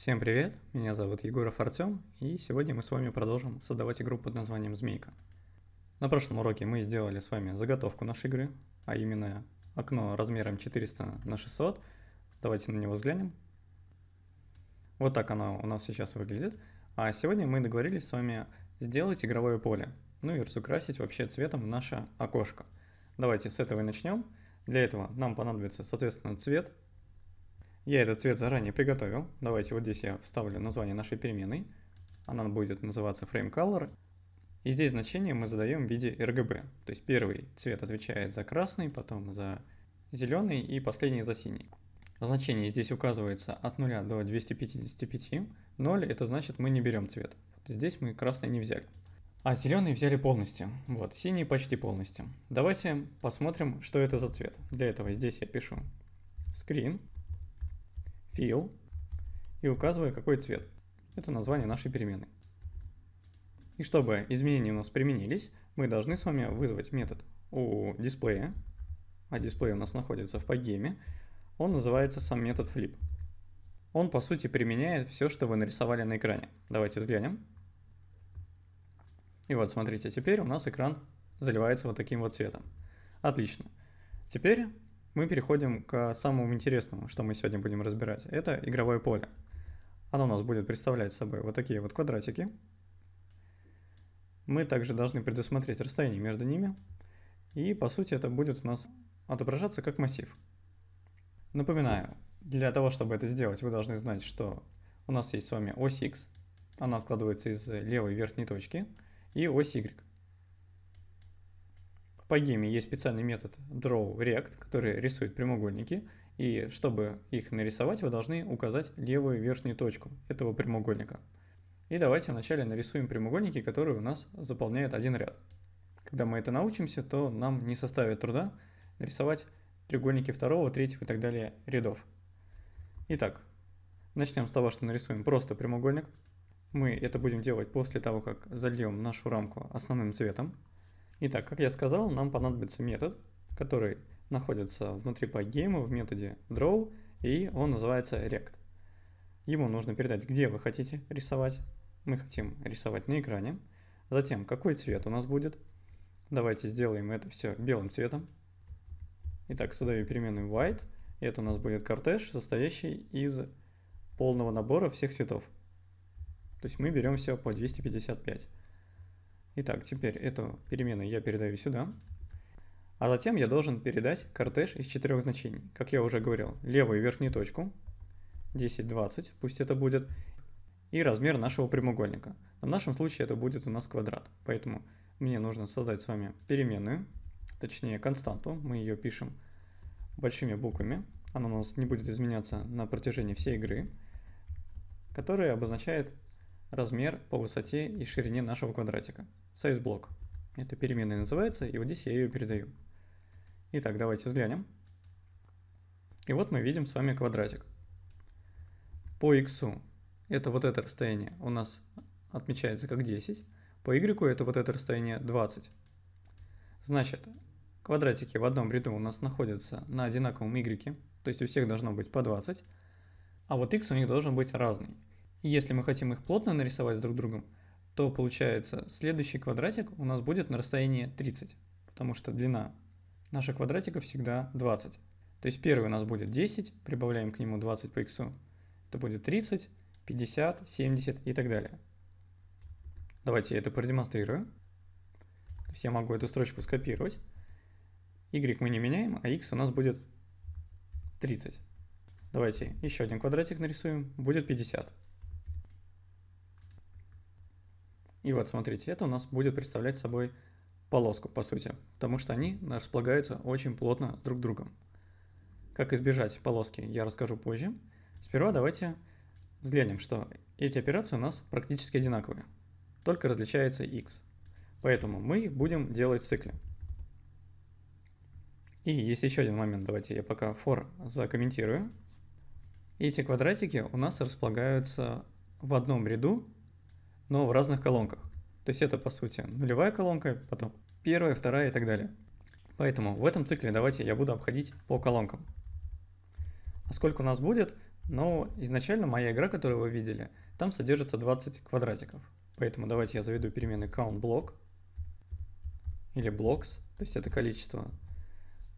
Всем привет, меня зовут Егоров Артем, и сегодня мы с вами продолжим создавать игру под названием «Змейка». На прошлом уроке мы сделали с вами заготовку нашей игры, а именно окно размером 400 на 600. Давайте на него взглянем. Вот так оно у нас сейчас выглядит. А сегодня мы договорились с вами сделать игровое поле, ну и разукрасить вообще цветом наше окошко. Давайте с этого и начнем. Для этого нам понадобится, соответственно, цвет – я этот цвет заранее приготовил. Давайте вот здесь я вставлю название нашей переменной. Она будет называться FrameColor. И здесь значение мы задаем в виде RGB. То есть первый цвет отвечает за красный, потом за зеленый и последний за синий. Значение здесь указывается от 0 до 255. 0 это значит мы не берем цвет. Вот здесь мы красный не взяли. А зеленый взяли полностью. Вот, синий почти полностью. Давайте посмотрим, что это за цвет. Для этого здесь я пишу screen fill и указываю какой цвет. Это название нашей переменной. И чтобы изменения у нас применились, мы должны с вами вызвать метод у дисплея, а дисплей у нас находится в погеме, он называется сам метод flip. Он, по сути, применяет все, что вы нарисовали на экране. Давайте взглянем. И вот, смотрите, теперь у нас экран заливается вот таким вот цветом. Отлично. Теперь мы переходим к самому интересному, что мы сегодня будем разбирать. Это игровое поле. Оно у нас будет представлять собой вот такие вот квадратики. Мы также должны предусмотреть расстояние между ними. И, по сути, это будет у нас отображаться как массив. Напоминаю, для того, чтобы это сделать, вы должны знать, что у нас есть с вами ось x, она откладывается из левой верхней точки, и ось y по гейме есть специальный метод drawRect, который рисует прямоугольники, и чтобы их нарисовать, вы должны указать левую верхнюю точку этого прямоугольника. И давайте вначале нарисуем прямоугольники, которые у нас заполняют один ряд. Когда мы это научимся, то нам не составит труда нарисовать треугольники второго, третьего и так далее рядов. Итак, начнем с того, что нарисуем просто прямоугольник. Мы это будем делать после того, как зальем нашу рамку основным цветом. Итак, как я сказал, нам понадобится метод, который находится внутри PyGame в методе draw, и он называется rect. Ему нужно передать, где вы хотите рисовать. Мы хотим рисовать на экране. Затем, какой цвет у нас будет. Давайте сделаем это все белым цветом. Итак, создаю переменную white. И это у нас будет кортеж, состоящий из полного набора всех цветов. То есть мы берем все по 255. Итак, теперь эту переменную я передаю сюда. А затем я должен передать кортеж из четырех значений. Как я уже говорил, левую верхнюю точку, 10, 20, пусть это будет, и размер нашего прямоугольника. В нашем случае это будет у нас квадрат. Поэтому мне нужно создать с вами переменную, точнее константу. Мы ее пишем большими буквами. Она у нас не будет изменяться на протяжении всей игры, которая обозначает размер по высоте и ширине нашего квадратика. Size блок. Это переменная называется, и вот здесь я ее передаю. Итак, давайте взглянем. И вот мы видим с вами квадратик. По x это вот это расстояние у нас отмечается как 10, по y это вот это расстояние 20. Значит, квадратики в одном ряду у нас находятся на одинаковом y, то есть у всех должно быть по 20, а вот x у них должен быть разный. Если мы хотим их плотно нарисовать с друг другом, то получается следующий квадратик у нас будет на расстоянии 30, потому что длина наших квадратиков всегда 20. То есть первый у нас будет 10, прибавляем к нему 20 по x, это будет 30, 50, 70 и так далее. Давайте я это продемонстрирую. То есть я могу эту строчку скопировать. y мы не меняем, а x у нас будет 30. Давайте еще один квадратик нарисуем, будет 50. И вот, смотрите, это у нас будет представлять собой полоску, по сути, потому что они располагаются очень плотно с друг другом. Как избежать полоски, я расскажу позже. Сперва давайте взглянем, что эти операции у нас практически одинаковые, только различается x. Поэтому мы их будем делать в цикле. И есть еще один момент, давайте я пока for закомментирую. Эти квадратики у нас располагаются в одном ряду но в разных колонках. То есть это, по сути, нулевая колонка, потом первая, вторая и так далее. Поэтому в этом цикле давайте я буду обходить по колонкам. А сколько у нас будет? Но ну, изначально моя игра, которую вы видели, там содержится 20 квадратиков. Поэтому давайте я заведу перемены countBlock или blocks, то есть это количество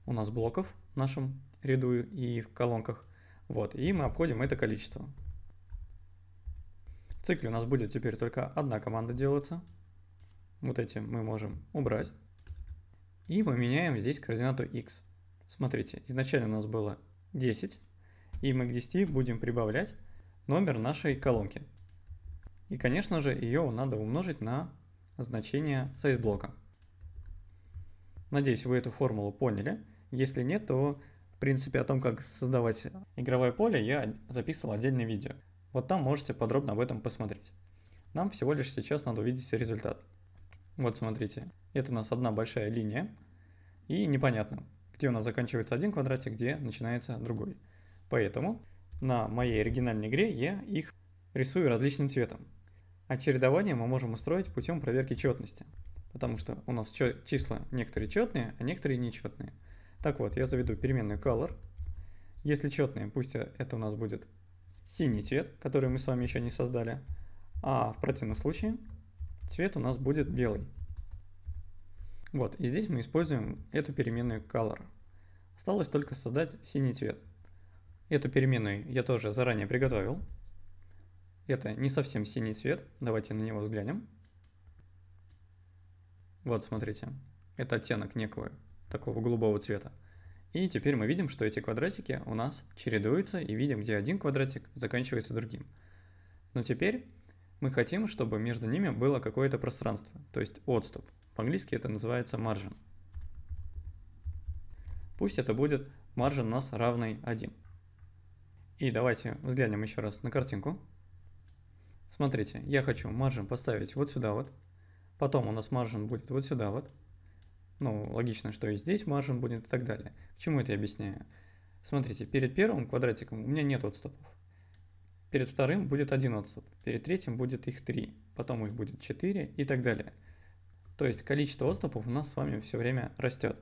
у нас блоков в нашем ряду и в колонках. Вот, и мы обходим это количество. В цикле у нас будет теперь только одна команда делаться. Вот эти мы можем убрать. И мы меняем здесь координату x. Смотрите, изначально у нас было 10, и мы к 10 будем прибавлять номер нашей колонки. И, конечно же, ее надо умножить на значение size блока. Надеюсь, вы эту формулу поняли. Если нет, то, в принципе, о том, как создавать игровое поле, я записывал отдельное видео. Вот там можете подробно об этом посмотреть. Нам всего лишь сейчас надо увидеть результат. Вот смотрите, это у нас одна большая линия, и непонятно, где у нас заканчивается один квадратик, где начинается другой. Поэтому на моей оригинальной игре я их рисую различным цветом. А чередование мы можем устроить путем проверки четности, потому что у нас числа некоторые четные, а некоторые нечетные. Так вот, я заведу переменную color. Если четные, пусть это у нас будет синий цвет, который мы с вами еще не создали, а в противном случае цвет у нас будет белый. Вот, и здесь мы используем эту переменную color. Осталось только создать синий цвет. Эту переменную я тоже заранее приготовил. Это не совсем синий цвет, давайте на него взглянем. Вот, смотрите, это оттенок некого такого голубого цвета. И теперь мы видим, что эти квадратики у нас чередуются, и видим, где один квадратик заканчивается другим. Но теперь мы хотим, чтобы между ними было какое-то пространство, то есть отступ. По-английски это называется margin. Пусть это будет margin у нас равный 1. И давайте взглянем еще раз на картинку. Смотрите, я хочу margin поставить вот сюда вот, потом у нас margin будет вот сюда вот, ну, логично, что и здесь маржин будет и так далее. К чему это я объясняю? Смотрите, перед первым квадратиком у меня нет отступов. Перед вторым будет один отступ, перед третьим будет их три, потом их будет четыре и так далее. То есть количество отступов у нас с вами все время растет.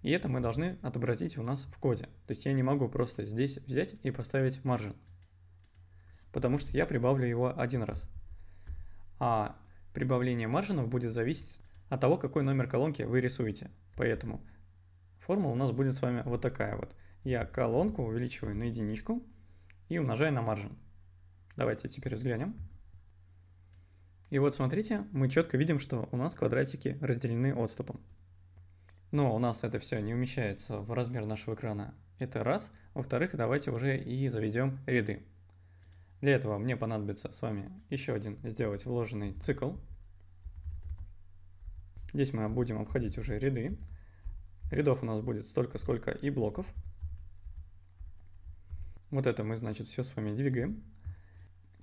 И это мы должны отобразить у нас в коде. То есть я не могу просто здесь взять и поставить маржин, потому что я прибавлю его один раз. А прибавление маржинов будет зависеть от того, какой номер колонки вы рисуете. Поэтому формула у нас будет с вами вот такая вот. Я колонку увеличиваю на единичку и умножаю на маржин. Давайте теперь взглянем. И вот смотрите, мы четко видим, что у нас квадратики разделены отступом. Но у нас это все не умещается в размер нашего экрана. Это раз. Во-вторых, давайте уже и заведем ряды. Для этого мне понадобится с вами еще один сделать вложенный цикл Здесь мы будем обходить уже ряды. Рядов у нас будет столько, сколько и блоков. Вот это мы, значит, все с вами двигаем.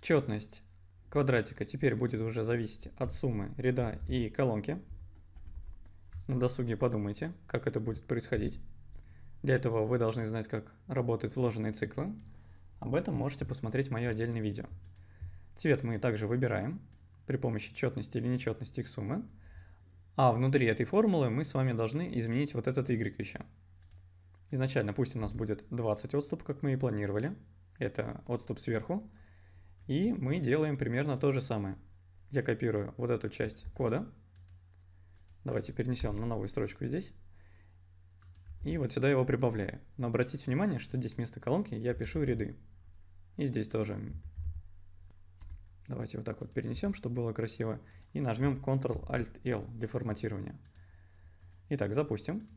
Четность квадратика теперь будет уже зависеть от суммы ряда и колонки. На досуге подумайте, как это будет происходить. Для этого вы должны знать, как работают вложенные циклы. Об этом можете посмотреть мое отдельное видео. Цвет мы также выбираем при помощи четности или нечетности их суммы. А внутри этой формулы мы с вами должны изменить вот этот y еще. Изначально пусть у нас будет 20 отступ, как мы и планировали. Это отступ сверху. И мы делаем примерно то же самое. Я копирую вот эту часть кода. Давайте перенесем на новую строчку здесь. И вот сюда его прибавляю. Но обратите внимание, что здесь вместо колонки я пишу ряды. И здесь тоже Давайте вот так вот перенесем, чтобы было красиво. И нажмем Ctrl-Alt-L для форматирования. Итак, запустим.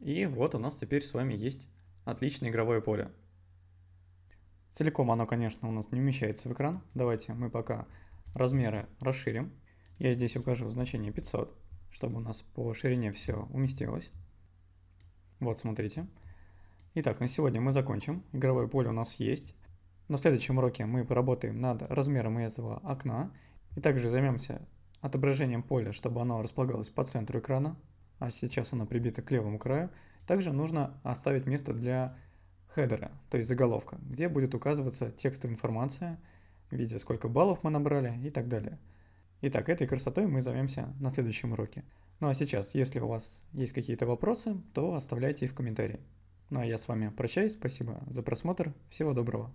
И вот у нас теперь с вами есть отличное игровое поле. Целиком оно, конечно, у нас не вмещается в экран. Давайте мы пока размеры расширим. Я здесь укажу значение 500, чтобы у нас по ширине все уместилось. Вот, смотрите. Итак, на сегодня мы закончим. Игровое поле у нас есть. На следующем уроке мы поработаем над размером этого окна и также займемся отображением поля, чтобы оно располагалось по центру экрана, а сейчас оно прибито к левому краю. Также нужно оставить место для хедера, то есть заголовка, где будет указываться текстовая информация видя сколько баллов мы набрали и так далее. Итак, этой красотой мы займемся на следующем уроке. Ну а сейчас, если у вас есть какие-то вопросы, то оставляйте их в комментарии. Ну а я с вами прощаюсь, спасибо за просмотр, всего доброго.